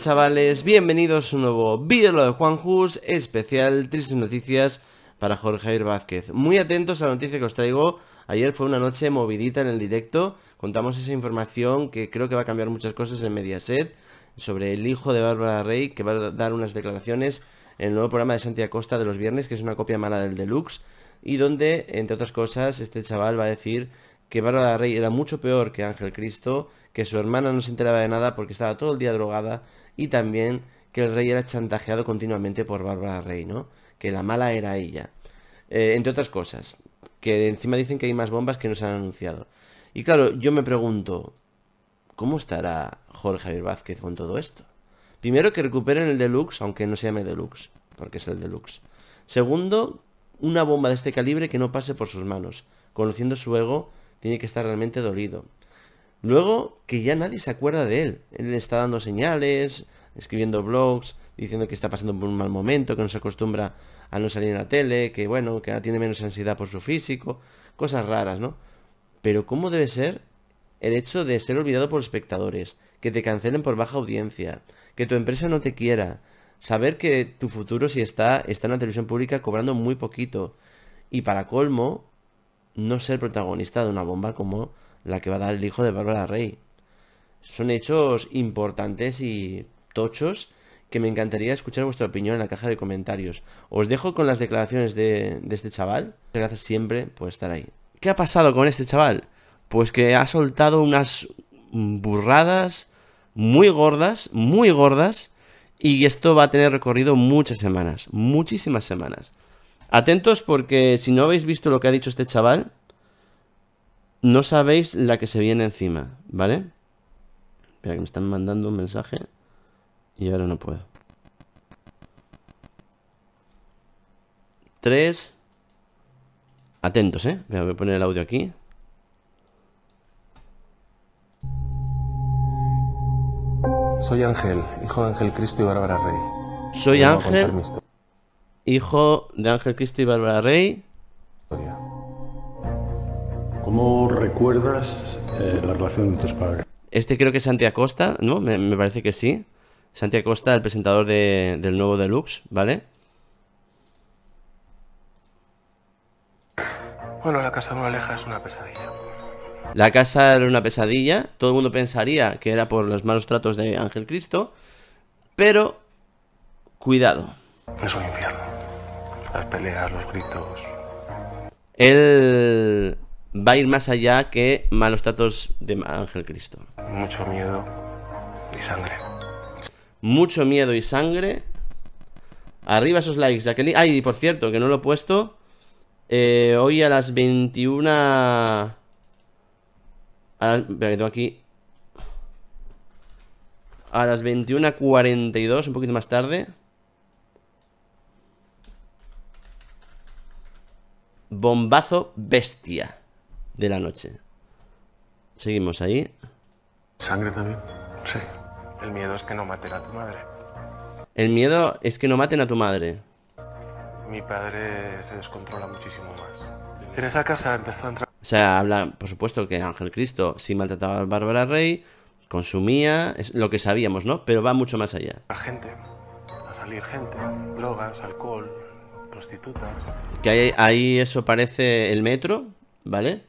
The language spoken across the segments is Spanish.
chavales? Bienvenidos a un nuevo vídeo de Juan jus especial tristes noticias para Jorge Javier Vázquez. Muy atentos a la noticia que os traigo, ayer fue una noche movidita en el directo, contamos esa información que creo que va a cambiar muchas cosas en Mediaset, sobre el hijo de Bárbara Rey, que va a dar unas declaraciones en el nuevo programa de Santiago Costa de los viernes, que es una copia mala del Deluxe, y donde, entre otras cosas, este chaval va a decir que Bárbara Rey era mucho peor que Ángel Cristo, que su hermana no se enteraba de nada porque estaba todo el día drogada y también que el rey era chantajeado continuamente por Bárbara Rey, ¿no? Que la mala era ella. Eh, entre otras cosas, que encima dicen que hay más bombas que no se han anunciado. Y claro, yo me pregunto, ¿cómo estará Jorge Javier Vázquez con todo esto? Primero, que recuperen el deluxe, aunque no se llame deluxe, porque es el deluxe. Segundo, una bomba de este calibre que no pase por sus manos. Conociendo su ego, tiene que estar realmente dolido. Luego que ya nadie se acuerda de él. Él está dando señales, escribiendo blogs, diciendo que está pasando por un mal momento, que no se acostumbra a no salir a la tele, que bueno, que ahora tiene menos ansiedad por su físico, cosas raras, ¿no? Pero ¿cómo debe ser el hecho de ser olvidado por espectadores, que te cancelen por baja audiencia, que tu empresa no te quiera, saber que tu futuro si está, está en la televisión pública cobrando muy poquito y para colmo no ser protagonista de una bomba como la que va a dar el hijo de Bárbara Rey. Son hechos importantes y tochos que me encantaría escuchar vuestra opinión en la caja de comentarios. Os dejo con las declaraciones de, de este chaval. Gracias siempre por estar ahí. ¿Qué ha pasado con este chaval? Pues que ha soltado unas burradas muy gordas, muy gordas, y esto va a tener recorrido muchas semanas, muchísimas semanas. Atentos porque si no habéis visto lo que ha dicho este chaval, no sabéis la que se viene encima, ¿vale? Espera, que me están mandando un mensaje y ahora no puedo. Tres. Atentos, ¿eh? Voy a poner el audio aquí. Soy Ángel, hijo de Ángel Cristo y Bárbara Rey. Soy Ángel, hijo de Ángel Cristo y Bárbara Rey. ¿Cómo recuerdas eh, la relación de tus padres? Este creo que es Santi Acosta, ¿no? Me, parece que sí. Santi Acosta, el presentador del nuevo Deluxe, ¿vale? Bueno, la casa de leja es una pesadilla. La casa era una pesadilla. Todo el mundo pensaría que era por los malos tratos de Ángel Cristo. Pero, cuidado. Es un infierno. Las peleas, los gritos. Él va a ir más allá que malos tratos de Ángel Cristo. Mucho miedo y sangre. Mucho miedo y sangre. Arriba esos likes, Jacqueline. Ay, por cierto, que no lo he puesto. Eh, hoy a las 21... A aquí... A las 21.42, un poquito más tarde. Bombazo bestia de la noche. Seguimos ahí. ¿Sangre también? El miedo es que no maten a tu madre. El miedo es que no maten a tu madre. Mi padre se descontrola muchísimo más. En esa casa empezó a entrar... O sea, habla, por supuesto, que Ángel Cristo sí maltrataba a Bárbara Rey, consumía, es lo que sabíamos, ¿no? Pero va mucho más allá. La gente, a salir gente, drogas, alcohol, prostitutas. Que ahí, ahí eso parece el metro, ¿vale?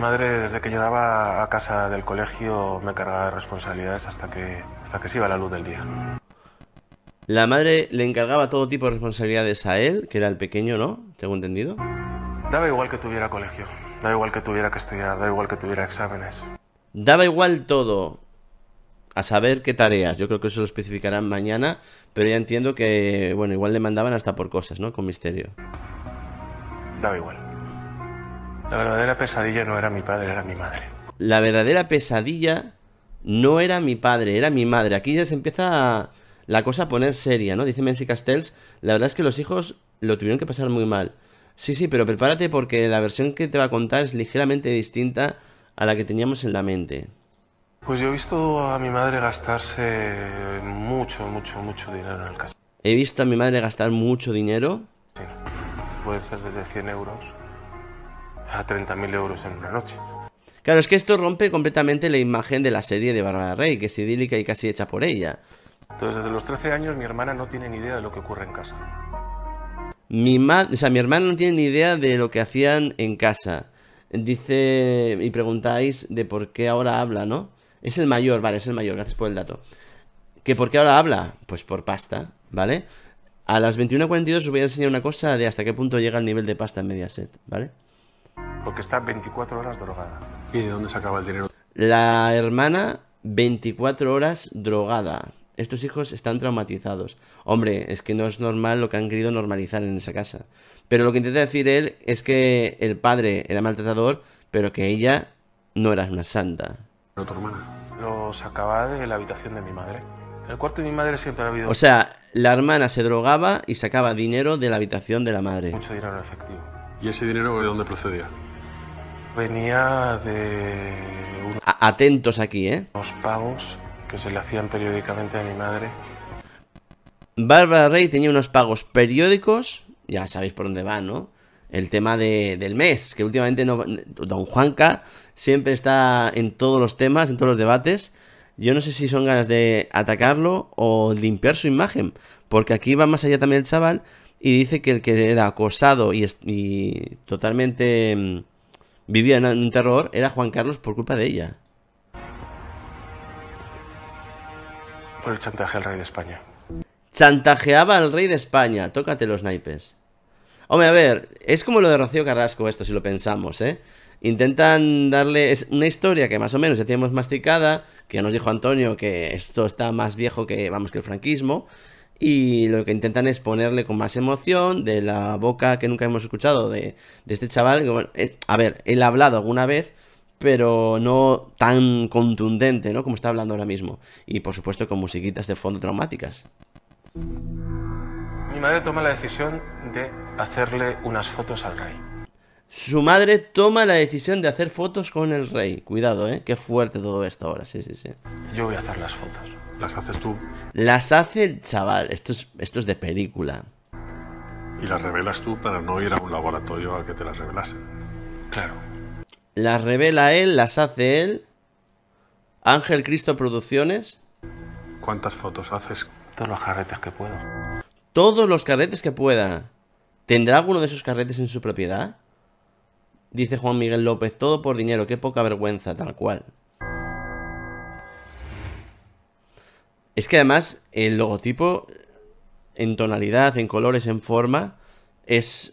madre desde que llegaba a casa del colegio me cargaba de responsabilidades hasta que, hasta que se iba la luz del día. La madre le encargaba todo tipo de responsabilidades a él, que era el pequeño, ¿no? Tengo entendido. Daba igual que tuviera colegio, daba igual que tuviera que estudiar, daba igual que tuviera exámenes. Daba igual todo. A saber qué tareas, yo creo que eso lo especificarán mañana, pero ya entiendo que, bueno, igual le mandaban hasta por cosas, ¿no? Con misterio. Daba igual. La verdadera pesadilla no era mi padre, era mi madre. La verdadera pesadilla no era mi padre, era mi madre. Aquí ya se empieza la cosa a poner seria, ¿no? Dice Messi Castells, la verdad es que los hijos lo tuvieron que pasar muy mal. Sí, sí, pero prepárate porque la versión que te va a contar es ligeramente distinta a la que teníamos en la mente. Pues yo he visto a mi madre gastarse mucho, mucho, mucho dinero en el casino. He visto a mi madre gastar mucho dinero. Sí, puede ser desde 100 euros a 30.000 euros en una noche. Claro, es que esto rompe completamente la imagen de la serie de Barbara Rey, que es idílica y casi hecha por ella. Entonces, desde los 13 años mi hermana no tiene ni idea de lo que ocurre en casa. Mi, o sea, mi hermana no tiene ni idea de lo que hacían en casa. Dice y preguntáis de por qué ahora habla, ¿no? Es el mayor, vale, es el mayor, gracias por el dato. ¿Que por qué ahora habla? Pues por pasta, ¿vale? A las 21.42 os voy a enseñar una cosa de hasta qué punto llega el nivel de pasta en Mediaset, ¿vale? porque está 24 horas drogada. ¿Y de dónde sacaba el dinero? La hermana, 24 horas drogada. Estos hijos están traumatizados. Hombre, es que no es normal lo que han querido normalizar en esa casa. Pero lo que intenta decir él es que el padre era maltratador, pero que ella no era una santa. ¿Pero tu hermana? Lo sacaba de la habitación de mi madre. El cuarto de mi madre siempre ha habido... O sea, la hermana se drogaba y sacaba dinero de la habitación de la madre. Mucho dinero en efectivo. ¿Y ese dinero de dónde procedía? Venía de... Atentos aquí, ¿eh? Los pagos que se le hacían periódicamente a mi madre. Bárbara Rey tenía unos pagos periódicos, ya sabéis por dónde va, ¿no? El tema del mes, que últimamente no, Don Juanca siempre está en todos los temas, en todos los debates. Yo no sé si son ganas de atacarlo o limpiar su imagen, porque aquí va más allá también el chaval y dice que el que era acosado y, y totalmente mm, vivía en un terror era Juan Carlos por culpa de ella. Por el chantaje al rey de España. Chantajeaba al rey de España. Tócate los naipes. Hombre, a ver, es como lo de Rocío Carrasco esto, si lo pensamos, ¿eh? Intentan darle es una historia que más o menos ya tenemos masticada, que ya nos dijo Antonio que esto está más viejo que, vamos, que el franquismo, y lo que intentan es ponerle con más emoción de la boca que nunca hemos escuchado de, este chaval. a ver, él ha hablado alguna vez, pero no tan contundente, ¿no? Como está hablando ahora mismo. Y por supuesto con musiquitas de fondo traumáticas. Mi madre toma la decisión de hacerle unas fotos al rey. Su madre toma la decisión de hacer fotos con el rey. Cuidado, ¿eh? Qué fuerte todo esto ahora, sí, sí, sí. Yo voy a hacer las fotos. Las haces tú. Las hace el chaval. Esto es, de película. Y las revelas tú para no ir a un laboratorio al que te las revelase. Claro. Las revela él, las hace él. Ángel Cristo Producciones. ¿Cuántas fotos haces? Todos los carretes que puedo. Todos los carretes que pueda. ¿Tendrá alguno de esos carretes en su propiedad? Dice Juan Miguel López, todo por dinero, qué poca vergüenza, tal cual. Es que además el logotipo en tonalidad, en colores, en forma, es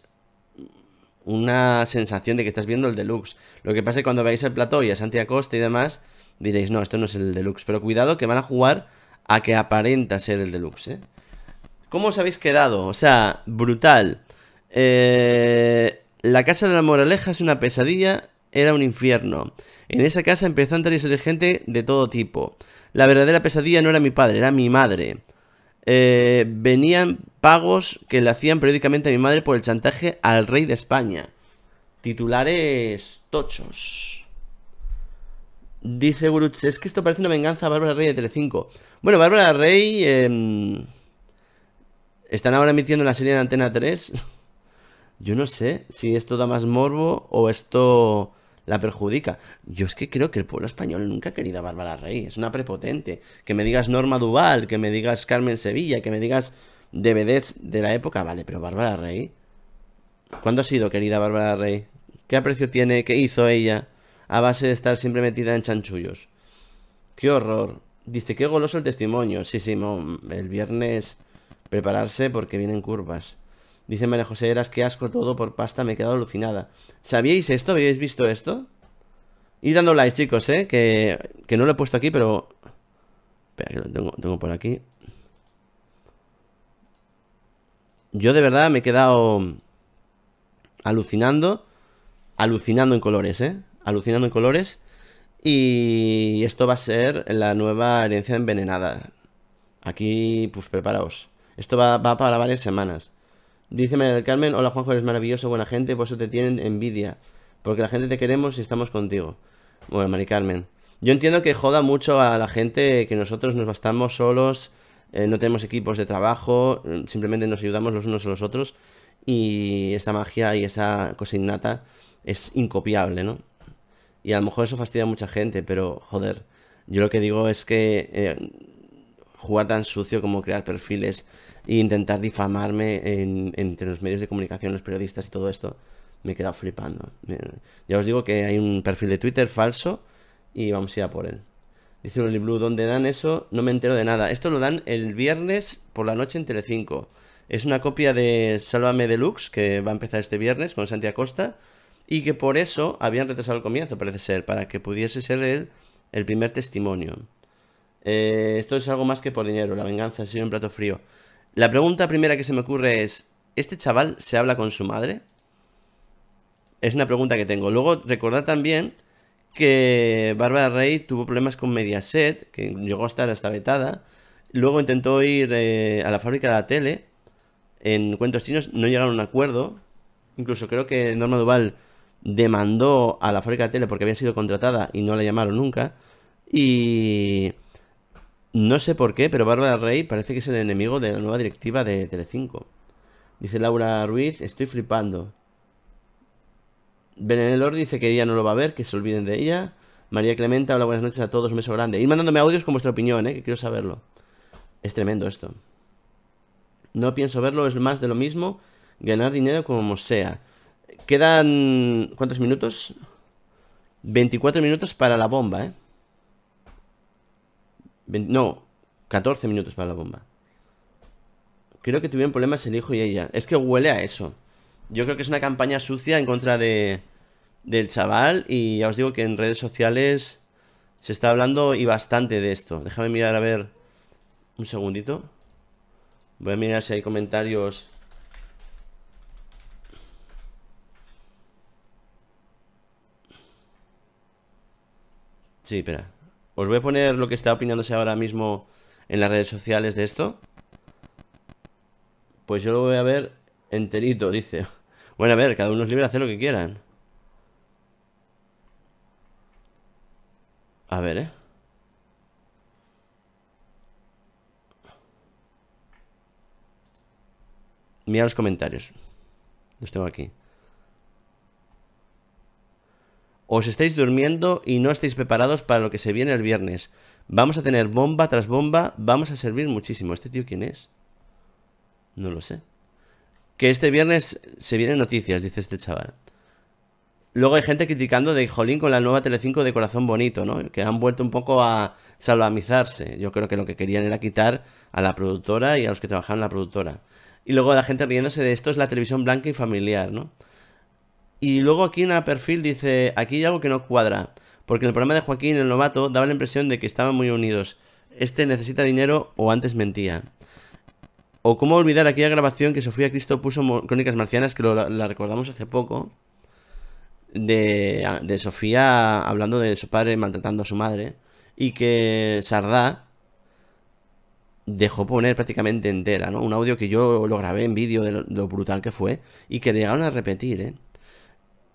una sensación de que estás viendo el deluxe. Lo que pasa es que cuando veáis el plató y a Santi Acosta y demás, diréis, no, esto no es el deluxe. Pero cuidado que van a jugar a que aparenta ser el deluxe. ¿eh? ¿Cómo os habéis quedado? O sea, brutal. Eh, la casa de la moraleja es una pesadilla, era un infierno. En esa casa empezó a entrar y salir gente de todo tipo. La verdadera pesadilla no era mi padre, era mi madre. Eh, venían pagos que le hacían periódicamente a mi madre por el chantaje al rey de España. Titulares tochos. Dice Guruch, es que esto parece una venganza a Bárbara Rey de Telecinco. Bueno, Bárbara Rey... Em, están ahora emitiendo la serie de Antena 3. Yo no sé si esto da más morbo o esto la perjudica. Yo es que creo que el pueblo español nunca ha querido a Bárbara Rey, es una prepotente. Que me digas Norma Duval, que me digas Carmen Sevilla, que me digas de de la época, vale, pero Bárbara Rey. ¿Cuándo ha sido querida Bárbara Rey? ¿Qué aprecio tiene? ¿Qué hizo ella? A base de estar siempre metida en chanchullos. ¡Qué horror! Dice, qué goloso el testimonio. Sí, sí, el viernes prepararse porque vienen curvas. Dice María José Eras, que asco todo por pasta, me he quedado alucinada. ¿Sabíais esto? ¿Habíais visto esto? Y dando like, chicos, ¿eh? Que, que no lo he puesto aquí, pero... Espera, que lo tengo, por aquí. Yo de verdad me he quedado alucinando. Alucinando en colores, ¿eh? Alucinando en colores. Y esto va a ser la nueva herencia envenenada. Aquí, pues preparaos. Esto va para varias semanas. Dice María del Carmen, hola Juanjo, eres maravilloso, buena gente, por eso te tienen envidia. Porque la gente te queremos y estamos contigo. Bueno, María Carmen. Yo entiendo que joda mucho a la gente que nosotros nos bastamos solos, eh, no tenemos equipos de trabajo, simplemente nos ayudamos los unos a los otros. Y esa magia y esa cosa innata es incopiable, ¿no? Y a lo mejor eso fastidia a mucha gente, pero joder, yo lo que digo es que eh, jugar tan sucio como crear perfiles y e intentar difamarme entre los medios de comunicación, los periodistas y todo esto, me he quedado flipando. Ya os digo que hay un perfil de Twitter falso y vamos a ir a por él. Dice el Blue, ¿dónde dan eso? No me entero de nada. Esto lo dan el viernes por la noche en Telecinco. Es una copia de Sálvame Deluxe, que va a empezar este viernes con Santi Acosta, y que por eso habían retrasado el comienzo, parece ser, para que pudiese ser el, el primer testimonio. Eh, esto es algo más que por dinero, la venganza ha sido un plato frío. La pregunta primera que se me ocurre es, ¿este chaval se habla con su madre? Es una pregunta que tengo. Luego, recordar también que Bárbara Rey tuvo problemas con Mediaset, que llegó a estar hasta vetada. Luego intentó ir eh, a la fábrica de la tele. En cuentos chinos no llegaron a un acuerdo. Incluso creo que Norma Duval demandó a la fábrica de tele porque había sido contratada y no la llamaron nunca. Y no sé por qué, pero Bárbara Rey parece que es el enemigo de la nueva directiva de Telecinco. Dice Laura Ruiz, estoy flipando. Benenelor dice que ella no lo va a ver, que se olviden de ella. María Clementa, hola, buenas noches a todos, un beso grande. Ir mandándome audios con vuestra opinión, ¿eh? que quiero saberlo. Es tremendo esto. No pienso verlo, es más de lo mismo. Ganar dinero como sea. Quedan... ¿Cuántos minutos? 24 minutos para la bomba, ¿eh? No, 14 minutos para la bomba. Creo que tuvieron problemas el hijo y ella. Es que huele a eso. Yo creo que es una campaña sucia en contra de del chaval y ya os digo que en redes sociales se está hablando y bastante de esto. Déjame mirar a ver un segundito. Voy a mirar si hay comentarios. Sí, espera. Os voy a poner lo que está opinándose ahora mismo en las redes sociales de esto. Pues yo lo voy a ver enterito, dice. Bueno, a ver, cada uno es libre de hacer lo que quieran. A ver, ¿eh? Mira los comentarios. Los tengo aquí. Os estáis durmiendo y no estáis preparados para lo que se viene el viernes. Vamos a tener bomba tras bomba, vamos a servir muchísimo. ¿Este tío quién es? No lo sé. Que este viernes se vienen noticias, dice este chaval. Luego hay gente criticando de Jolín con la nueva Telecinco de Corazón Bonito, ¿no? Que han vuelto un poco a salvamizarse. Yo creo que lo que querían era quitar a la productora y a los que trabajaban en la productora. Y luego la gente riéndose de esto es la televisión blanca y familiar, ¿no? Y luego aquí en la perfil dice, aquí hay algo que no cuadra, porque en el programa de Joaquín el novato daba la impresión de que estaban muy unidos. Este necesita dinero o antes mentía. O cómo olvidar aquella grabación que Sofía Cristo puso en Crónicas Marcianas, que la recordamos hace poco, de, Sofía hablando de su padre maltratando a su madre, y que Sardá dejó poner prácticamente entera, ¿no? Un audio que yo lo grabé en vídeo de lo, lo brutal que fue, y que llegaron a repetir, ¿eh?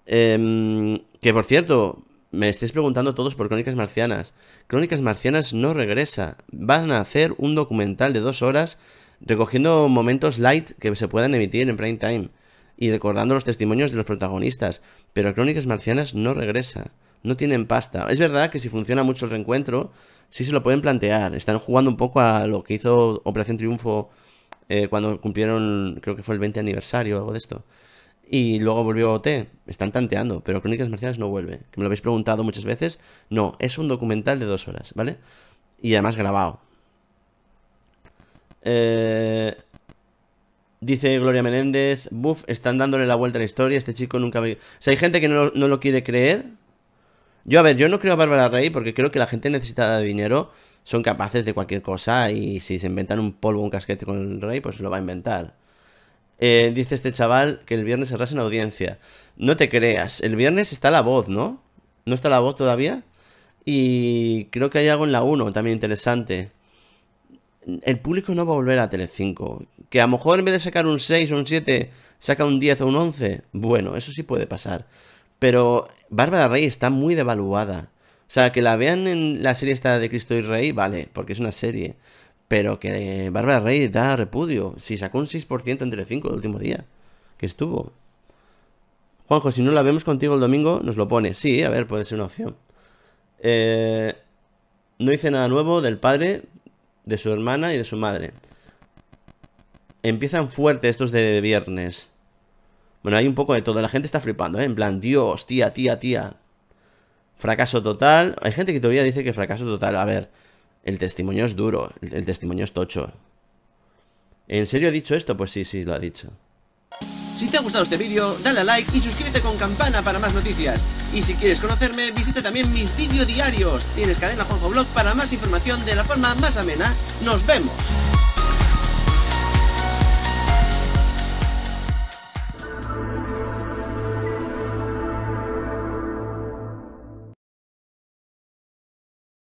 Eh, que por cierto, me estáis preguntando todos por Crónicas Marcianas. Crónicas Marcianas no regresa. Van a hacer un documental de dos horas recogiendo momentos light que se puedan emitir en prime time y recordando los testimonios de los protagonistas. Pero Crónicas Marcianas no regresa. No tienen pasta. Es verdad que si funciona mucho el reencuentro, sí se lo pueden plantear. Están jugando un poco a lo que hizo Operación Triunfo eh, cuando cumplieron, creo que fue el 20 aniversario o algo de esto y luego volvió a OT. Están tanteando, pero Crónicas Marciales no vuelve. Que me lo habéis preguntado muchas veces. No, es un documental de dos horas, ¿vale? Y además grabado. Eh, dice Gloria Menéndez, buf están dándole la vuelta a la historia, este chico nunca... O sea, hay gente que no, no lo quiere creer. Yo, a ver, yo no creo a Bárbara Rey porque creo que la gente necesitada de dinero son capaces de cualquier cosa y si se inventan un polvo, un casquete con el rey, pues lo va a inventar. Eh, dice este chaval que el viernes será en audiencia. No te creas, el viernes está la voz, ¿no? ¿No está la voz todavía? Y creo que hay algo en la 1 también interesante. El público no va a volver a Tele5. Que a lo mejor en vez de sacar un 6 o un 7, saca un 10 o un 11. Bueno, eso sí puede pasar. Pero Bárbara Rey está muy devaluada. O sea, que la vean en la serie esta de Cristo y Rey, vale, porque es una serie. Pero que eh, Bárbara Rey da repudio. Si sacó un 6% entre 5 el último día que estuvo. Juanjo, si no la vemos contigo el domingo, nos lo pone. Sí, a ver, puede ser una opción. Eh, no hice nada nuevo del padre, de su hermana y de su madre. Empiezan fuerte estos de viernes. Bueno, hay un poco de todo. La gente está flipando, ¿eh? En plan, Dios, tía, tía, tía. Fracaso total. Hay gente que todavía dice que fracaso total. A ver, el testimonio es duro, el, testimonio es tocho. ¿En serio ha dicho esto? Pues sí, sí, lo ha dicho. Si te ha gustado este vídeo, dale a like y suscríbete con campana para más noticias. Y si quieres conocerme, visita también mis vídeos diarios. Tienes cadena Juanjo Blog para más información de la forma más amena. ¡Nos vemos!